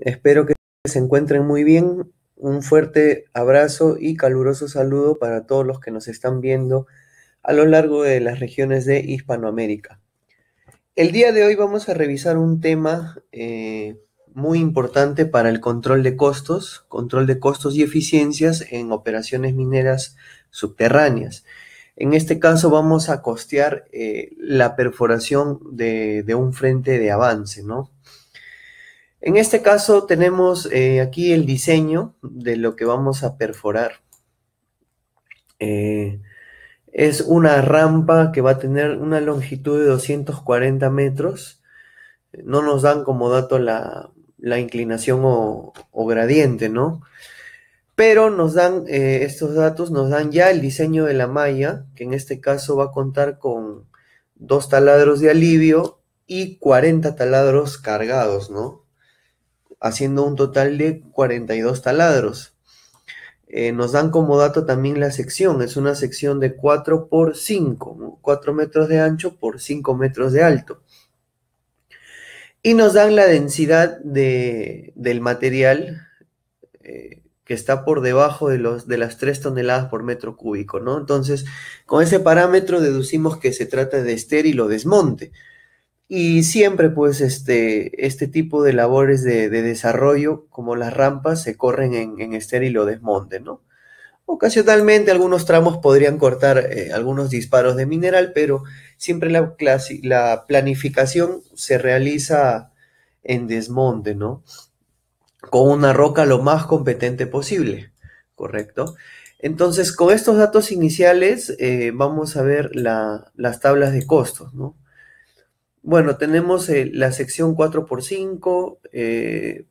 espero que se encuentren muy bien. Un fuerte abrazo y caluroso saludo para todos los que nos están viendo a lo largo de las regiones de Hispanoamérica. El día de hoy vamos a revisar un tema eh, muy importante para el control de costos, control de costos y eficiencias en operaciones mineras subterráneas. En este caso vamos a costear eh, la perforación de, un frente de avance, ¿no? En este caso tenemos eh, aquí el diseño de lo que vamos a perforar. Eh, es una rampa que va a tener una longitud de 240 metros. No nos dan como dato la, inclinación o, gradiente, ¿no? Pero nos dan, eh, estos datos nos dan ya el diseño de la malla, que en este caso va a contar con dos taladros de alivio y 40 taladros cargados, ¿no? haciendo un total de 42 taladros. Eh, nos dan como dato también la sección, es una sección de 4 por 5, 4 metros de ancho por 5 metros de alto. Y nos dan la densidad del material eh, que está por debajo de, de las 3 toneladas por metro cúbico, ¿no? Entonces, con ese parámetro deducimos que se trata de estéril o desmonte. Y siempre, pues, este, este tipo de labores de, desarrollo, como las rampas, se corren en, en estéril o desmonte, ¿no? Ocasionalmente algunos tramos podrían cortar eh, algunos disparos de mineral, pero siempre la, planificación se realiza en desmonte, ¿no? Con una roca lo más competente posible, ¿correcto? Entonces, con estos datos iniciales eh, vamos a ver las tablas de costos, ¿no? Bueno, tenemos eh, la sección 4x5, eh,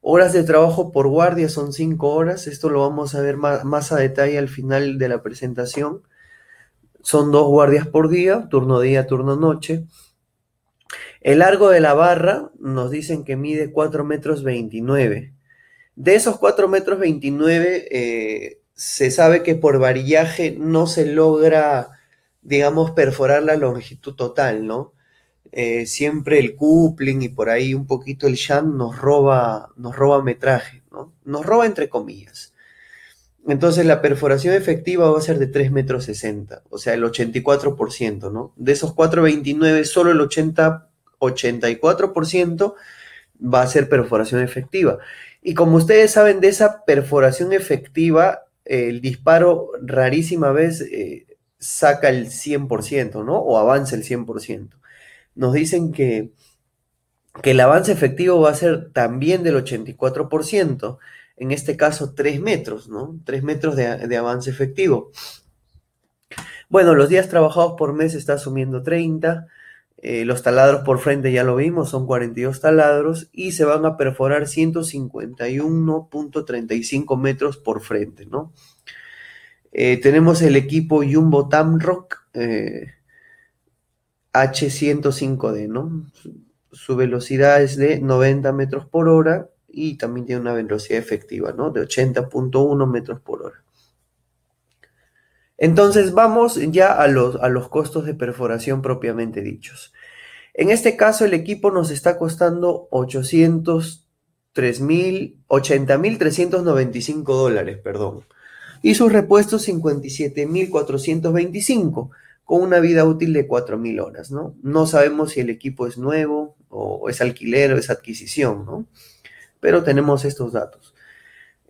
horas de trabajo por guardia son 5 horas, esto lo vamos a ver más, a detalle al final de la presentación. Son dos guardias por día, turno día, turno noche. El largo de la barra nos dicen que mide 4 metros 29. De esos 4 metros 29, eh, se sabe que por varillaje no se logra, digamos, perforar la longitud total, ¿no? Eh, siempre el coupling y por ahí un poquito el sham nos roba, nos roba metraje, ¿no? Nos roba entre comillas. Entonces la perforación efectiva va a ser de 3 metros 60, o sea, el 84%, ¿no? De esos 4,29, solo el 80, 84% va a ser perforación efectiva. Y como ustedes saben, de esa perforación efectiva, el disparo rarísima vez eh, saca el 100%, ¿no? O avanza el 100% nos dicen que, que el avance efectivo va a ser también del 84%, en este caso 3 metros, ¿no? 3 metros de, avance efectivo. Bueno, los días trabajados por mes está asumiendo 30, eh, los taladros por frente ya lo vimos, son 42 taladros y se van a perforar 151.35 metros por frente, ¿no? Eh, tenemos el equipo Jumbo Tamrock, eh, H105D, ¿no? Su, velocidad es de 90 metros por hora y también tiene una velocidad efectiva, ¿no? De 80.1 metros por hora. Entonces vamos ya a los, a los costos de perforación propiamente dichos. En este caso el equipo nos está costando 80.395 dólares, perdón. Y sus repuestos 57.425 con una vida útil de 4.000 horas, ¿no? sabemos si el equipo es nuevo o es alquiler o es adquisición, Pero tenemos estos datos.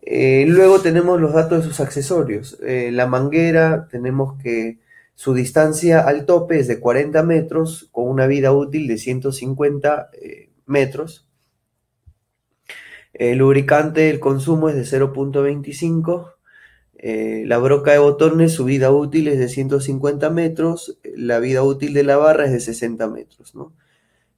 Eh, luego tenemos los datos de sus accesorios. Eh, la manguera, tenemos que su distancia al tope es de 40 metros con una vida útil de 150 eh, metros. El lubricante, el consumo es de 0.25 eh, la broca de botones, su vida útil es de 150 metros, la vida útil de la barra es de 60 metros. ¿no?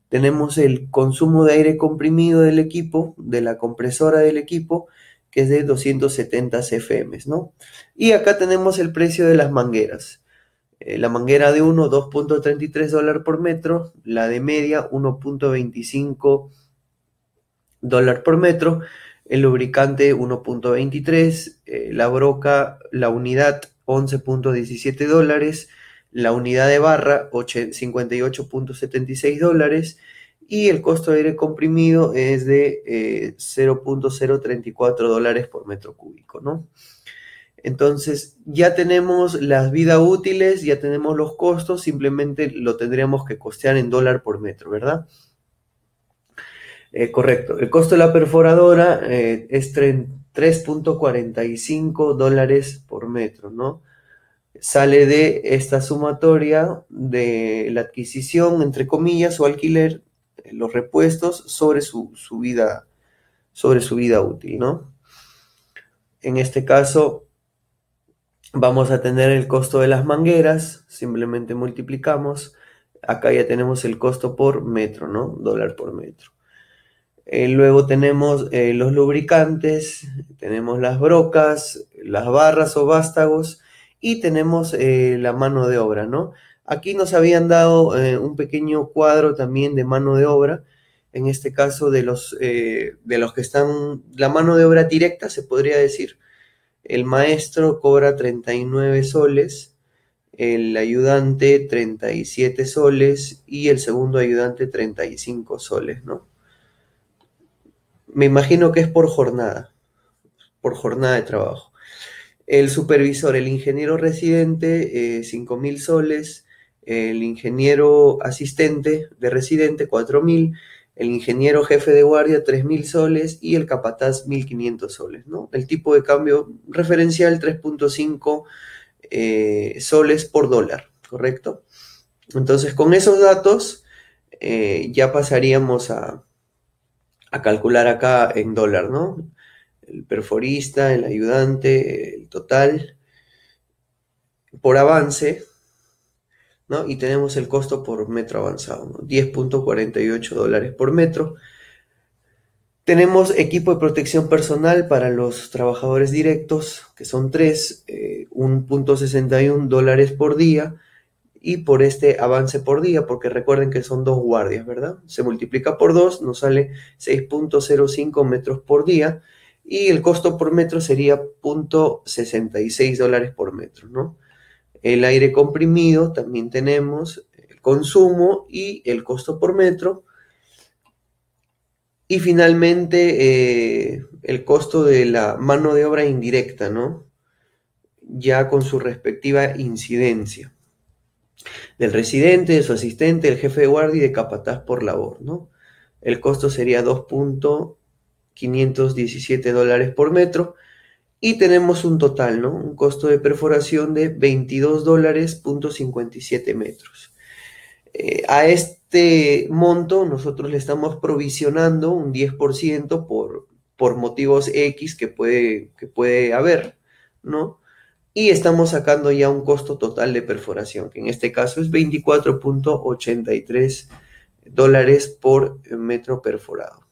Tenemos el consumo de aire comprimido del equipo, de la compresora del equipo, que es de 270 cfm. ¿no? Y acá tenemos el precio de las mangueras. Eh, la manguera de 1, 2.33 dólares por metro, la de media, 1.25 dólares por metro el lubricante 1.23, eh, la broca, la unidad 11.17 dólares, la unidad de barra 58.76 dólares y el costo de aire comprimido es de 0.034 eh, dólares por metro cúbico, ¿no? Entonces ya tenemos las vidas útiles, ya tenemos los costos, simplemente lo tendríamos que costear en dólar por metro, ¿verdad? Eh, correcto. El costo de la perforadora eh, es 3.45 dólares por metro, ¿no? Sale de esta sumatoria de la adquisición, entre comillas, o alquiler, eh, los repuestos sobre su, vida, sobre su vida útil, ¿no? En este caso, vamos a tener el costo de las mangueras, simplemente multiplicamos. Acá ya tenemos el costo por metro, ¿no? Dólar por metro. Eh, luego tenemos eh, los lubricantes, tenemos las brocas, las barras o vástagos y tenemos eh, la mano de obra, ¿no? Aquí nos habían dado un pequeño cuadro también de mano de obra, en este caso de los, de los que están, la mano de obra directa se podría decir. El maestro cobra 39 soles, el ayudante 37 soles y el segundo ayudante 35 soles, ¿no? Me imagino que es por jornada, por jornada de trabajo. El supervisor, el ingeniero residente, eh, mil soles. El ingeniero asistente de residente, 4 mil. El ingeniero jefe de guardia, 3 mil soles. Y el capataz, 1500 soles. ¿no? El tipo de cambio referencial, 3.5 eh, soles por dólar, ¿correcto? Entonces, con esos datos, eh, ya pasaríamos a, a calcular acá en dólar, ¿no? El perforista, el ayudante, el total, por avance, ¿no? Y tenemos el costo por metro avanzado, 10.48 dólares por metro. Tenemos equipo de protección personal para los trabajadores directos, que son tres 1.61 eh, dólares por día y por este avance por día, porque recuerden que son dos guardias, ¿verdad? Se multiplica por dos, nos sale 6.05 metros por día y el costo por metro sería 0.66 dólares por metro, ¿no? El aire comprimido también tenemos, el consumo y el costo por metro. Y finalmente eh, el costo de la mano de obra indirecta, ¿no? Ya con su respectiva incidencia del residente, de su asistente, del jefe de guardia y de capataz por labor, ¿no? El costo sería 2.517 dólares por metro y tenemos un total, ¿no? Un costo de perforación de 22 dólares metros. Eh, a este monto nosotros le estamos provisionando un 10% por, por motivos X que puede, que puede haber, ¿no? y estamos sacando ya un costo total de perforación, que en este caso es 24.83 dólares por metro perforado.